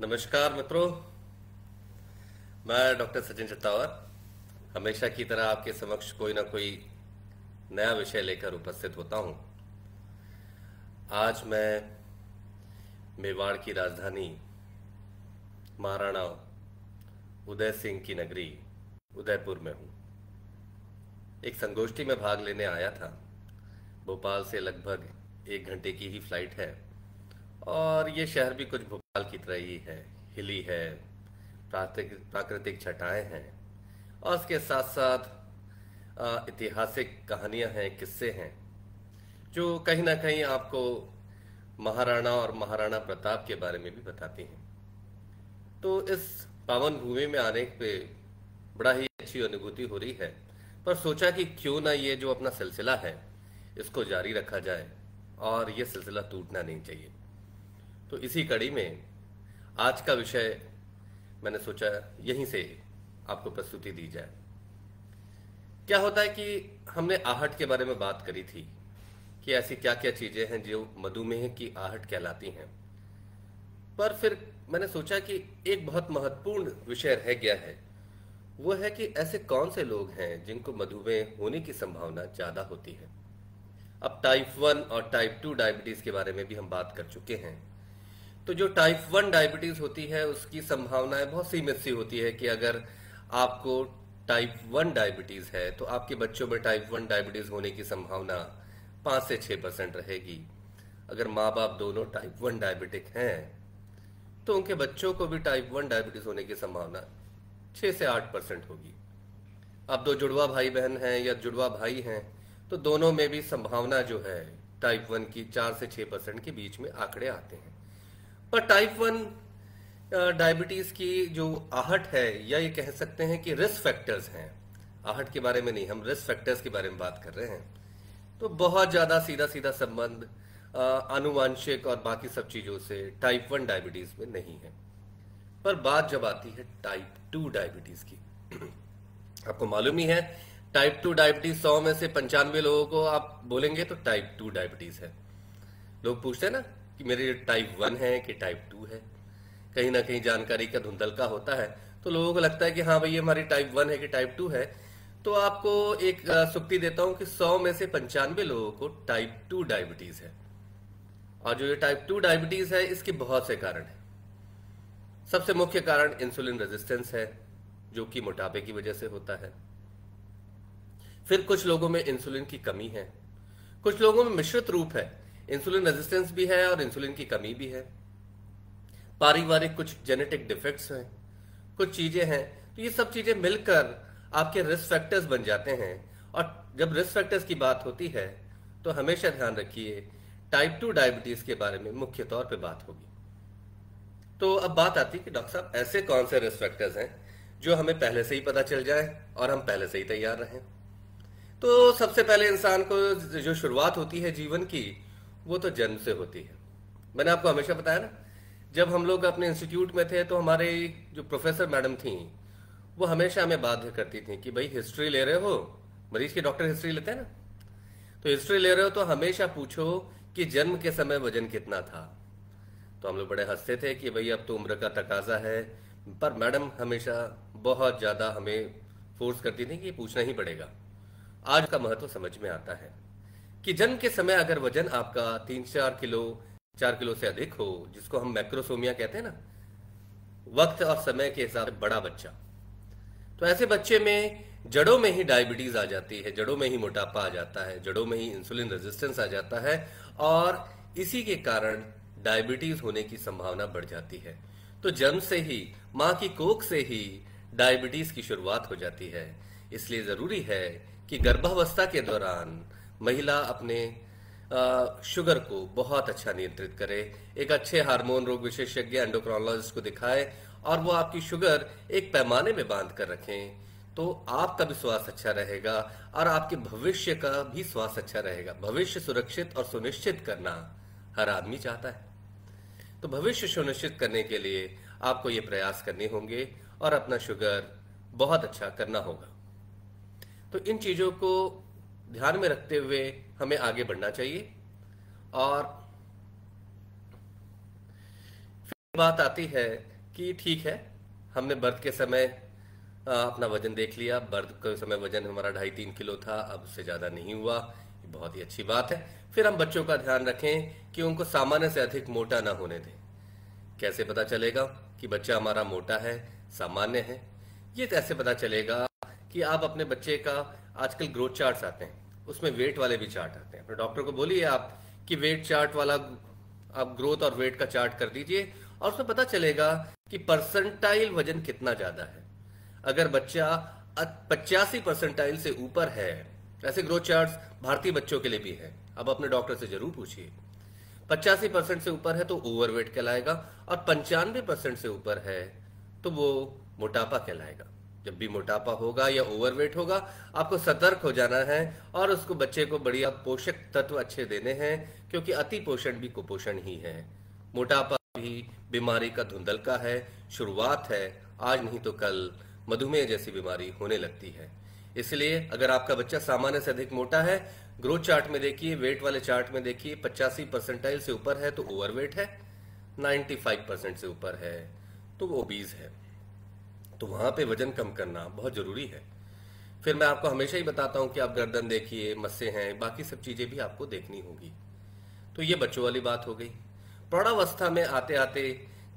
नमस्कार मित्रों मैं डॉक्टर सचिन चत्तावर हमेशा की तरह आपके समक्ष कोई ना कोई नया विषय लेकर उपस्थित होता हूं आज मैं मेवाड़ की राजधानी महाराणा उदय सिंह की नगरी उदयपुर में हूं एक संगोष्ठी में भाग लेने आया था भोपाल से लगभग एक घंटे की ही फ्लाइट है और ये शहर भी कुछ भोपाल की तरह ही है हिली है प्राकृतिक छटाएं हैं और उसके साथ साथ ऐतिहासिक कहानियां हैं किस्से हैं जो कहीं ना कहीं आपको महाराणा और महाराणा प्रताप के बारे में भी बताती हैं तो इस पावन भूमि में आने पे बड़ा ही अच्छी अनुभूति हो रही है पर सोचा कि क्यों ना ये जो अपना सिलसिला है इसको जारी रखा जाए और ये सिलसिला टूटना नहीं चाहिए तो इसी कड़ी में आज का विषय मैंने सोचा यहीं से आपको प्रस्तुति दी जाए क्या होता है कि हमने आहट के बारे में बात करी थी कि ऐसी क्या क्या चीजें हैं जो मधुमेह की आहट कहलाती हैं पर फिर मैंने सोचा कि एक बहुत महत्वपूर्ण विषय रह गया है वो है कि ऐसे कौन से लोग हैं जिनको मधुमेह होने की संभावना ज्यादा होती है अब टाइप वन और टाइप टू डायबिटीज के बारे में भी हम बात कर चुके हैं तो जो टाइप वन डायबिटीज होती है उसकी संभावनाएं बहुत सीमित सी होती है कि अगर आपको टाइप वन डायबिटीज है तो आपके बच्चों में टाइप वन डायबिटीज होने की संभावना पांच से छह परसेंट रहेगी अगर माँ बाप दोनों टाइप वन डायबिटिक हैं तो उनके बच्चों को भी टाइप वन डायबिटीज होने की संभावना छह से आठ परसेंट होगी अब दो जुड़वा भाई बहन हैं या जुड़वा भाई हैं तो दोनों में भी संभावना जो है टाइप वन की चार से छह परसेंट के बीच में आंकड़े आते हैं और टाइप वन डायबिटीज की जो आहट है या ये कह सकते हैं कि रिस्क फैक्टर्स हैं आहट के बारे में नहीं हम रिस्क फैक्टर्स के बारे में बात कर रहे हैं तो बहुत ज्यादा सीधा सीधा संबंध आनुवांशिक और बाकी सब चीजों से टाइप वन डायबिटीज में नहीं है पर बात जब आती है टाइप टू डायबिटीज की आपको मालूम ही है टाइप टू डायबिटीज सौ में से पंचानवे लोगों को आप बोलेंगे तो टाइप टू डायबिटीज है लोग पूछते हैं ना कि मेरे टाइप वन है कि टाइप टू है कहीं ना कहीं जानकारी का धुंधल का होता है तो लोगों को लगता है कि हाँ भाई हमारी टाइप वन है कि टाइप टू है तो आपको एक सुक्ति देता हूं कि सौ में से पंचानवे लोगों को टाइप टू डायबिटीज है और जो ये टाइप टू डायबिटीज है इसके बहुत से कारण है सबसे मुख्य कारण इंसुलिन रेजिस्टेंस है जो कि मोटापे की वजह से होता है फिर कुछ लोगों में इंसुलिन की कमी है कुछ लोगों में मिश्रित रूप है इंसुलिन रेजिस्टेंस भी है और इंसुलिन की कमी भी है पारिवारिक कुछ जेनेटिक डिफेक्ट्स हैं कुछ चीज़ें हैं तो ये सब चीज़ें मिलकर आपके रिस्क फैक्टर्स बन जाते हैं और जब रिस्क फैक्टर्स की बात होती है तो हमेशा ध्यान रखिए टाइप टू डायबिटीज के बारे में मुख्य तौर पर बात होगी तो अब बात आती है कि डॉक्टर साहब ऐसे कौन से रिस्क फैक्टर्स हैं जो हमें पहले से ही पता चल जाए और हम पहले से ही तैयार रहें तो सबसे पहले इंसान को जो शुरुआत होती है जीवन की वो तो जन्म से होती है मैंने आपको हमेशा बताया ना जब हम लोग अपने इंस्टीट्यूट में थे तो हमारे जो प्रोफेसर मैडम थी वो हमेशा हमें बाध्य करती थी कि भाई हिस्ट्री ले रहे हो मरीज के डॉक्टर हिस्ट्री लेते हैं ना तो हिस्ट्री ले रहे हो तो हमेशा पूछो कि जन्म के समय वजन कितना था तो हम लोग बड़े हंसते थे कि भाई अब तो उम्र का तकाजा है पर मैडम हमेशा बहुत ज़्यादा हमें फोर्स करती थी कि पूछना ही पड़ेगा आज का महत्व समझ में आता है कि जन्म के समय अगर वजन आपका तीन चार किलो चार किलो से अधिक हो जिसको हम मैक्रोसोमिया कहते हैं ना वक्त और समय के हिसाब से बड़ा बच्चा तो ऐसे बच्चे में जड़ों में ही डायबिटीज आ जाती है जड़ों में ही मोटापा आ जाता है जड़ों में ही इंसुलिन रेजिस्टेंस आ जाता है और इसी के कारण डायबिटीज होने की संभावना बढ़ जाती है तो जन्म से ही माँ की कोख से ही डायबिटीज की शुरुआत हो जाती है इसलिए जरूरी है कि गर्भावस्था के दौरान महिला अपने शुगर को बहुत अच्छा नियंत्रित करे एक अच्छे हार्मोन रोग विशेषज्ञ एंडोक्रोनोलॉजिस्ट को दिखाए और वो आपकी शुगर एक पैमाने में बांध कर रखें तो आपका भी स्वास्थ्य अच्छा रहेगा और आपके भविष्य का भी स्वास्थ्य अच्छा रहेगा भविष्य सुरक्षित और सुनिश्चित करना हर आदमी चाहता है तो भविष्य सुनिश्चित करने के लिए आपको ये प्रयास करने होंगे और अपना शुगर बहुत अच्छा करना होगा तो इन चीजों को ध्यान में रखते हुए हमें आगे बढ़ना चाहिए और बात आती है कि ठीक है हमने बर्थ के समय अपना वजन देख लिया बर्थ के समय वजन हमारा ढाई तीन किलो था अब उससे ज़्यादा नहीं हुआ बहुत ही अच्छी बात है फिर हम बच्चों का ध्यान रखें कि उनको सामान्य से अधिक मोटा ना होने दें कैसे पता चलेगा कि बच्चा हमारा मोटा है सामान्य है ये कैसे पता चलेगा कि आप अपने बच्चे का आजकल ग्रोथ चार्ट आते हैं उसमें वेट वाले भी चार्ट आते हैं अपने डॉक्टर को बोलिए आप कि वेट चार्ट वाला आप ग्रोथ और वेट का चार्ट कर दीजिए और उसमें पता चलेगा कि परसेंटाइल वजन कितना ज्यादा है अगर बच्चा पचासी परसेंटाइल से ऊपर है ऐसे ग्रोथ चार्ट भारतीय बच्चों के लिए भी है अब अपने डॉक्टर से जरूर पूछिए पचासी परसेंट से ऊपर है तो ओवरवेट कहलाएगा और पंचानवे परसेंट से ऊपर है तो वो मोटापा कहलाएगा जब भी मोटापा होगा या ओवरवेट होगा आपको सतर्क हो जाना है और उसको बच्चे को बढ़िया पोषक तत्व अच्छे देने हैं क्योंकि अति पोषण भी कुपोषण ही है मोटापा भी बीमारी का धुंधलका है शुरुआत है आज नहीं तो कल मधुमेह जैसी बीमारी होने लगती है इसलिए अगर आपका बच्चा सामान्य से अधिक मोटा है ग्रोथ चार्ट में देखिए वेट वाले चार्ट में देखिए पचासी परसेंटाइल से ऊपर है तो ओवरवेट है 95 परसेंट से ऊपर है तो वो ओबीज है तो वहां पे वजन कम करना बहुत ज़रूरी है फिर मैं आपको हमेशा ही बताता हूं कि आप गर्दन देखिए मस्से हैं बाकी सब चीज़ें भी आपको देखनी होगी तो ये बच्चों वाली बात हो गई प्रौढ़ावस्था में आते आते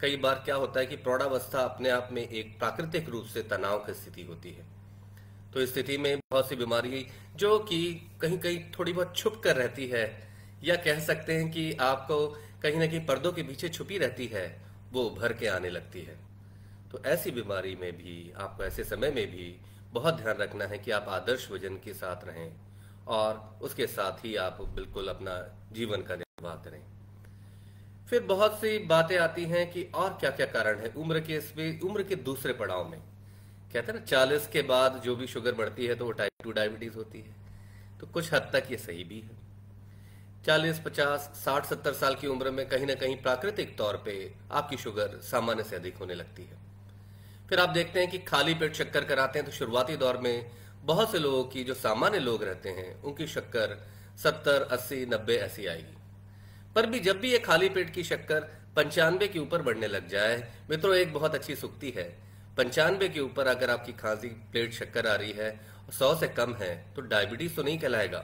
कई बार क्या होता है कि प्रौढ़ावस्था अपने आप में एक प्राकृतिक रूप से तनाव की स्थिति होती है तो इस स्थिति में बहुत सी बीमारी जो कि कहीं कहीं थोड़ी बहुत छुप कर रहती है या कह सकते हैं कि आपको कहीं ना कहीं पर्दों के पीछे छुपी रहती है वो उभर के आने लगती है तो ऐसी बीमारी में भी आपको ऐसे समय में भी बहुत ध्यान रखना है कि आप आदर्श वजन के साथ रहें और उसके साथ ही आप बिल्कुल अपना जीवन का निर्वाह करें फिर बहुत सी बातें आती हैं कि और क्या क्या कारण है उम्र के इसमें उम्र के दूसरे पड़ाव में कहते हैं ना चालीस के बाद जो भी शुगर बढ़ती है तो वो टाइप टू डायबिटीज होती है तो कुछ हद तक ये सही भी है चालीस पचास साठ सत्तर साल की उम्र में कहीं ना कहीं प्राकृतिक तौर पे आपकी शुगर सामान्य से अधिक होने लगती है फिर आप देखते हैं कि खाली पेट शक्कर कराते हैं तो शुरुआती दौर में बहुत से लोगों की जो सामान्य लोग रहते हैं उनकी शक्कर सत्तर अस्सी नब्बे ऐसी आएगी पर भी जब भी ये खाली पेट की शक्कर पंचानवे के ऊपर बढ़ने लग जाए मित्रों एक बहुत अच्छी सुक्ति है पंचानवे के ऊपर अगर आपकी खांसी प्लेट शक्कर आ रही है और सौ से कम है तो डायबिटीज तो नहीं कहलाएगा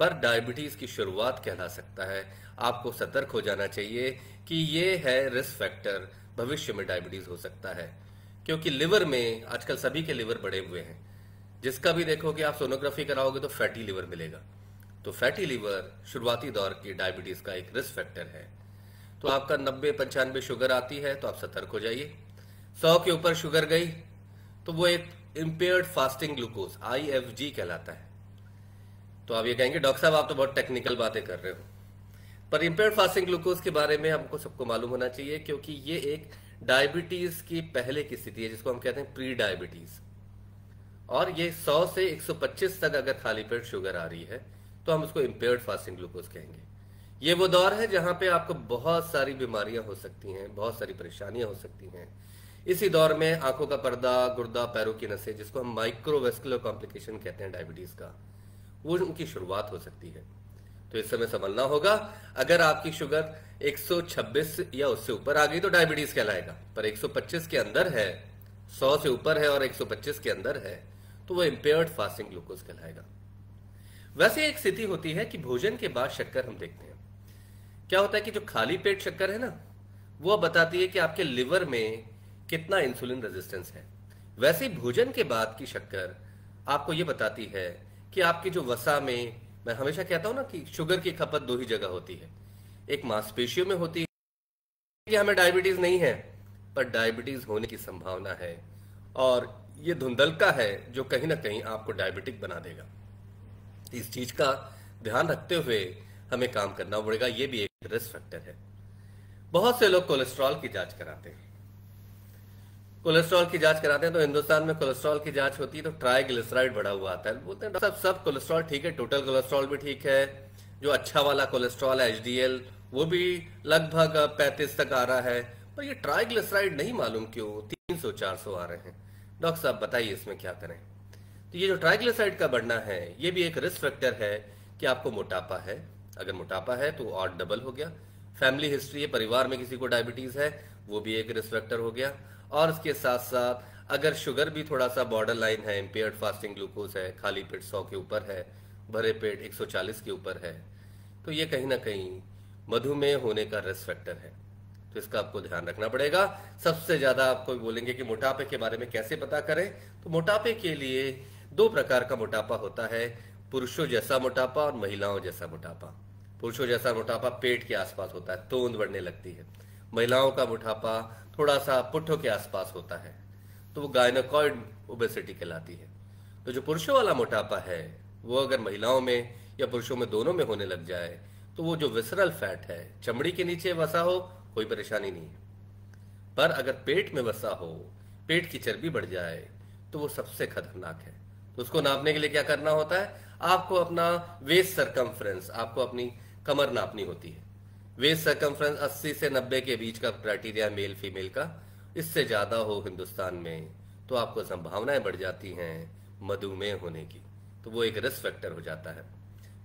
पर डायबिटीज की शुरुआत कहला सकता है आपको सतर्क हो जाना चाहिए कि ये है रिस्क फैक्टर भविष्य में डायबिटीज हो सकता है क्योंकि लिवर में आजकल सभी के लिवर बड़े हुए हैं जिसका भी देखोगे आप सोनोग्राफी कराओगे तो फैटी लिवर मिलेगा तो फैटी लिवर शुरुआती दौर की डायबिटीज का एक रिस्क फैक्टर है तो आपका नब्बे पंचानबे शुगर आती है तो आप सतर्क हो जाइए सौ के ऊपर शुगर गई तो वो एक impaired fasting glucose I F G कहलाता है तो आप ये कहेंगे डॉक्टर साहब आप तो बहुत टेक्निकल बातें कर रहे हो पर इम्पेयर्ड फास्टिंग ग्लूकोज के बारे में हमको सबको मालूम होना चाहिए क्योंकि ये एक डायबिटीज की पहले की स्थिति है जिसको हम कहते हैं प्री डायबिटीज और ये 100 से 125 तक अगर खाली पेट शुगर आ रही है तो हम उसको इम्पेयर्ड फास्टिंग ग्लूकोज कहेंगे ये वो दौर है जहां पे आपको बहुत सारी बीमारियां हो सकती हैं बहुत सारी परेशानियां हो सकती हैं इसी दौर में आंखों का पर्दा गुर्दा पैरों की नसें जिसको हम माइक्रोवेस्कुलर कॉम्प्लिकेशन कहते हैं डायबिटीज का वो उनकी शुरुआत हो सकती है तो इस समय संभलना होगा अगर आपकी शुगर 126 या उससे ऊपर आ गई तो डायबिटीज कहलाएगा पर 125 के अंदर है 100 से ऊपर है और 125 के अंदर है तो वो इम्पेयर्ड फास्टिंग ग्लूकोज कहलाएगा वैसे एक स्थिति होती है कि भोजन के बाद शक्कर हम देखते हैं क्या होता है कि जो खाली पेट शक्कर है ना वो बताती है कि आपके लिवर में कितना इंसुलिन रेजिस्टेंस है वैसे भोजन के बाद की शक्कर आपको ये बताती है कि आपकी जो वसा में मैं हमेशा कहता हूं ना कि शुगर की खपत दो ही जगह होती है एक मांसपेशियों में होती है कि हमें डायबिटीज नहीं है पर डायबिटीज होने की संभावना है और ये धुंधलका है जो कहीं ना कहीं आपको डायबिटिक बना देगा इस चीज का ध्यान रखते हुए हमें काम करना पड़ेगा ये भी एक रिस्क फैक्टर है बहुत से लोग कोलेस्ट्रॉल की जांच कराते हैं कोलेस्ट्रॉल की जांच कराते हैं तो हिंदुस्तान में कोलेस्ट्रॉल की जांच होती है तो ट्राइग्लिसराइड बढ़ा हुआ आता है बोलते हैं सब सब कोलेस्ट्रॉल ठीक है टोटल कोलेस्ट्रॉल भी ठीक है जो अच्छा वाला कोलेस्ट्रॉल है एच वो भी लगभग पैंतीस तक आ रहा है पर ये ट्राइग्लिसराइड नहीं मालूम क्यों तीन सौ चार सौ आ रहे हैं डॉक्टर साहब बताइए इसमें क्या करें तो ये जो ट्राइग्लिसराइड का बढ़ना है ये भी एक रिस्क फैक्टर है कि आपको मोटापा है अगर मोटापा है तो और डबल हो गया फैमिली हिस्ट्री है परिवार में किसी को डायबिटीज है वो भी एक रिस्क फैक्टर हो गया और उसके साथ साथ अगर शुगर भी थोड़ा सा बॉर्डर लाइन है इम्पेयर्ड फास्टिंग ग्लूकोज है खाली पेट 100 के ऊपर है भरे पेट 140 के ऊपर है तो ये कहीं ना कहीं मधुमेह होने का रिस्क फैक्टर है तो इसका आपको ध्यान रखना पड़ेगा सबसे ज्यादा आपको बोलेंगे कि मोटापे के बारे में कैसे पता करें तो मोटापे के लिए दो प्रकार का मोटापा होता है पुरुषों जैसा मोटापा और महिलाओं जैसा मोटापा पुरुषों जैसा मोटापा पेट के आसपास होता है तोंद बढ़ने लगती है महिलाओं का मोटापा थोड़ा सा पुट्ठों के आसपास होता है तो वो गायनोकॉइड ओबेसिटी कहलाती है तो जो पुरुषों वाला मोटापा है वो अगर महिलाओं में या पुरुषों में दोनों में होने लग जाए तो वो जो विसरल फैट है चमड़ी के नीचे वसा हो कोई परेशानी नहीं है पर अगर पेट में वसा हो पेट की चर्बी बढ़ जाए तो वो सबसे खतरनाक है तो उसको नापने के लिए क्या करना होता है आपको अपना वेस्ट सरकमफ्रेंस आपको अपनी कमर नापनी होती है वेस्ट सर्कमफ्रेंस 80 से 90 के बीच का क्राइटेरिया मेल फीमेल का इससे ज़्यादा हो हिंदुस्तान में तो आपको संभावनाएं बढ़ जाती हैं मधुमेह होने की तो वो एक रिस्क फैक्टर हो जाता है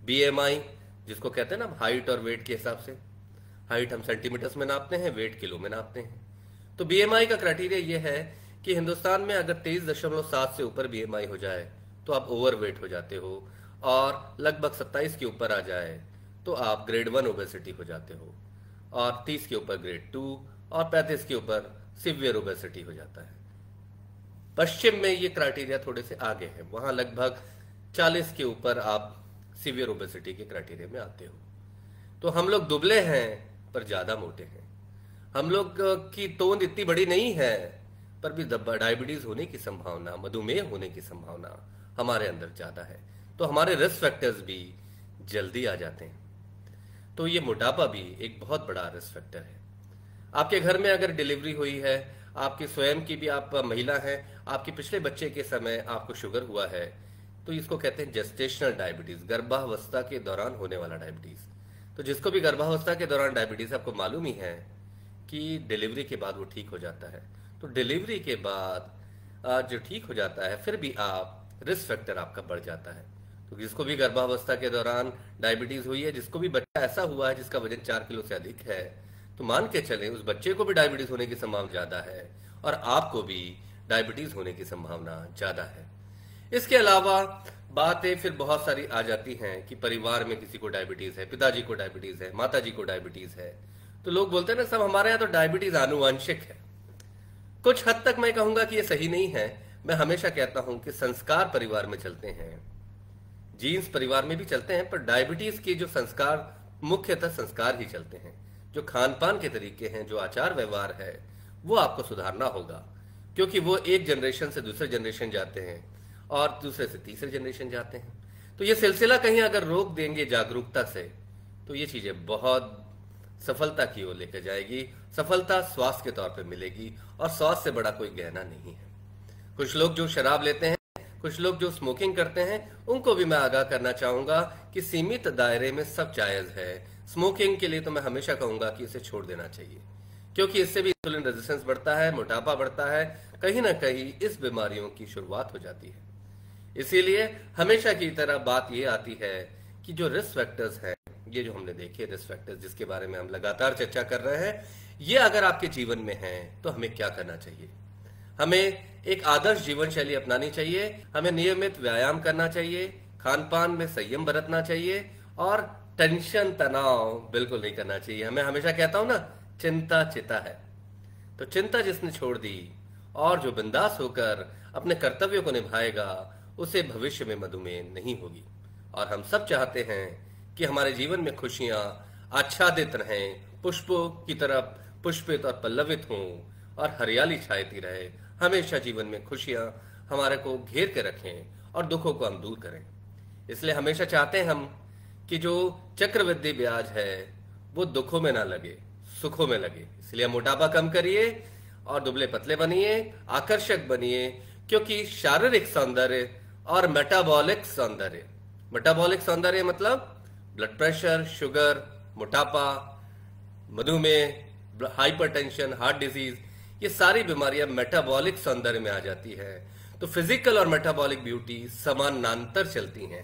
बीएमआई जिसको कहते हैं ना हाइट और वेट के हिसाब से हाइट हम सेंटीमीटर्स में नापते हैं वेट किलो में नापते हैं तो बीएमआई का क्राइटेरिया यह है कि हिंदुस्तान में अगर तेईस दशमलव सात से ऊपर बीएमआई हो जाए तो आप ओवरवेट हो जाते हो और लगभग सत्ताईस के ऊपर आ जाए तो आप ग्रेड वन ओबेसिटी हो जाते हो और तीस के ऊपर ग्रेड टू और पैंतीस के ऊपर सिवियर ओबेसिटी हो जाता है पश्चिम में ये क्राइटेरिया थोड़े से आगे है वहां लगभग चालीस के ऊपर आप सिवियर ओबेसिटी के क्राइटेरिया में आते हो तो हम लोग दुबले हैं पर ज्यादा मोटे हैं हम लोग की तोंद इतनी बड़ी नहीं है पर भी डायबिटीज होने की संभावना मधुमेह होने की संभावना हमारे अंदर ज्यादा है तो हमारे रिस्क फैक्टर्स भी जल्दी आ जाते हैं तो ये मोटापा भी एक बहुत बड़ा रिस्क फैक्टर है आपके घर में अगर डिलीवरी हुई है आपके स्वयं की भी आप महिला हैं आपके पिछले बच्चे के समय आपको शुगर हुआ है तो इसको कहते हैं जेस्टेशनल डायबिटीज गर्भावस्था के दौरान होने वाला डायबिटीज तो जिसको भी गर्भावस्था के दौरान डायबिटीज आपको मालूम ही है कि डिलीवरी के बाद वो ठीक हो जाता है तो डिलीवरी के बाद जो ठीक हो जाता है फिर भी आप रिस्क फैक्टर आपका बढ़ जाता है तो जिसको भी गर्भावस्था के दौरान डायबिटीज हुई है जिसको भी बच्चा ऐसा हुआ है जिसका वजन चार किलो से अधिक है तो मान के चले उस बच्चे को भी डायबिटीज होने की संभावना ज्यादा है और आपको भी डायबिटीज होने की संभावना ज्यादा है इसके अलावा बातें फिर बहुत सारी आ जाती हैं कि परिवार में किसी को डायबिटीज है पिताजी को डायबिटीज है माता जी को डायबिटीज है तो लोग बोलते हैं ना सब हमारे यहाँ तो डायबिटीज आनुवंशिक है कुछ हद तक मैं कहूंगा कि ये सही नहीं है मैं हमेशा कहता हूं कि संस्कार परिवार में चलते हैं जीन्स परिवार में भी चलते हैं पर डायबिटीज के जो संस्कार मुख्यतः संस्कार ही चलते हैं जो खान पान के तरीके हैं जो आचार व्यवहार है वो आपको सुधारना होगा क्योंकि वो एक जनरेशन से दूसरे जनरेशन जाते हैं और दूसरे से तीसरे जनरेशन जाते हैं तो ये सिलसिला कहीं अगर रोक देंगे जागरूकता से तो ये चीजें बहुत सफलता की ओर लेकर जाएगी सफलता स्वास्थ्य के तौर पर मिलेगी और स्वास्थ्य से बड़ा कोई गहना नहीं है कुछ लोग जो शराब लेते हैं कुछ लोग जो स्मोकिंग करते हैं उनको भी मैं आगाह करना चाहूंगा कि सीमित दायरे में सब जायज है स्मोकिंग के लिए तो मैं हमेशा कहूंगा कि इसे छोड़ देना चाहिए क्योंकि इससे भी इंसुलिन रेजिस्टेंस बढ़ता है मोटापा बढ़ता है कहीं ना कहीं इस बीमारियों की शुरुआत हो जाती है इसीलिए हमेशा की तरह बात ये आती है कि जो रिस्क फैक्टर्स हैं ये जो हमने देखे रिस्क फैक्टर्स जिसके बारे में हम लगातार चर्चा कर रहे हैं ये अगर आपके जीवन में है तो हमें क्या करना चाहिए हमें एक आदर्श जीवन शैली अपनानी चाहिए हमें नियमित व्यायाम करना चाहिए खान पान में संयम बरतना चाहिए और टेंशन तनाव बिल्कुल नहीं करना चाहिए हमें हमेशा कहता हूं ना चिंता चिता है तो चिंता जिसने छोड़ दी और जो बिंदास होकर अपने कर्तव्य को निभाएगा उसे भविष्य में मधुमेह नहीं होगी और हम सब चाहते हैं कि हमारे जीवन में खुशियां आच्छादित रहें पुष्पों की तरफ पुष्पित और पल्लवित हों और हरियाली छायती रहे हमेशा जीवन में खुशियां हमारे को घेर के रखें और दुखों को हम दूर करें इसलिए हमेशा चाहते हैं हम कि जो चक्रवृद्धि ब्याज है वो दुखों में ना लगे सुखों में लगे इसलिए मोटापा कम करिए और दुबले पतले बनिए आकर्षक बनिए क्योंकि शारीरिक सौंदर्य और मेटाबॉलिक सौंदर्य मेटाबॉलिक सौंदर्य मतलब ब्लड प्रेशर शुगर मोटापा मधुमेह हाइपरटेंशन हार्ट डिजीज ये सारी बीमारियां मेटाबॉलिक सौंदर्य में आ जाती है तो फिजिकल और मेटाबॉलिक ब्यूटी समानांतर चलती हैं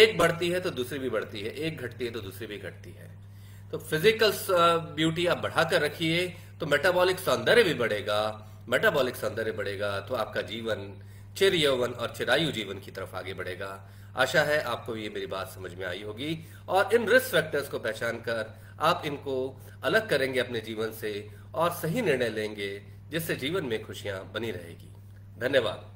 एक बढ़ती है तो दूसरी भी बढ़ती है एक घटती है तो दूसरी भी घटती है तो फिजिकल ब्यूटी uh, आप बढ़ाकर रखिए तो मेटाबॉलिक सौंदर्य भी बढ़ेगा मेटाबॉलिक सौंदर्य बढ़ेगा तो आपका जीवन चिर यौवन और चिरायु जीवन की तरफ आगे बढ़ेगा आशा है आपको ये मेरी बात समझ में आई होगी और इन रिस्क फैक्टर्स को पहचान कर आप इनको अलग करेंगे अपने जीवन से और सही निर्णय लेंगे जिससे जीवन में खुशियां बनी रहेगी धन्यवाद